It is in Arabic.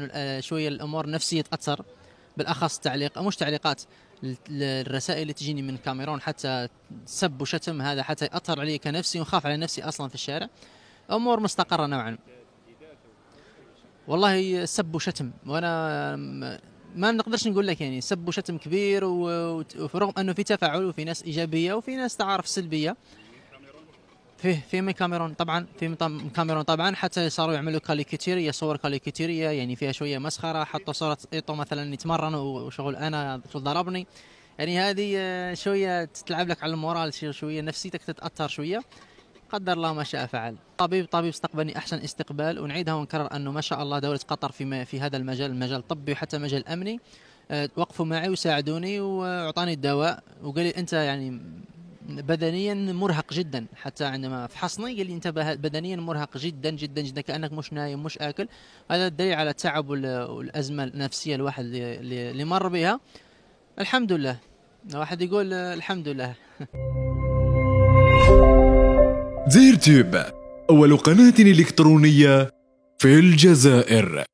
آه، شويه الامور نفسيه تاثر بالاخص تعليق مش تعليقات الرسائل اللي تجيني من الكاميرون حتى سب وشتم هذا حتى ياثر علي كنفسي ونخاف على نفسي اصلا في الشارع امور مستقره نوعا والله سب وشتم وانا ما نقدرش نقول لك يعني سب وشتم كبير ورغم انه في تفاعل وفي ناس ايجابيه وفي ناس تعارف سلبيه فيه في من كاميرون طبعا في من كاميرون طبعا حتى صاروا يعملوا كاريكاتيريه صور كاريكاتيريه يعني فيها شويه مسخره حطوا صوره ايطو مثلا يتمرن وشغل انا ضربني يعني هذه آه، شويه تلعب لك على المورال شويه نفسيتك تتاثر شويه قدر الله ما شاء فعل طبيب طبيب استقبلني احسن استقبال ونعيدها ونكرر انه ما شاء الله دوله قطر في في هذا المجال المجال الطبي وحتى مجال الامني آه، وقفوا معي وساعدوني واعطاني الدواء وقال لي انت يعني بدنيا مرهق جدا حتى عندما فحصني قال لي انت بدنيا مرهق جدا جدا جدا كانك مش نايم مش اكل هذا دليل على التعب والازمه النفسيه الواحد اللي مر بها الحمد لله الواحد يقول الحمد لله زير تيوب اول قناه الكترونيه في الجزائر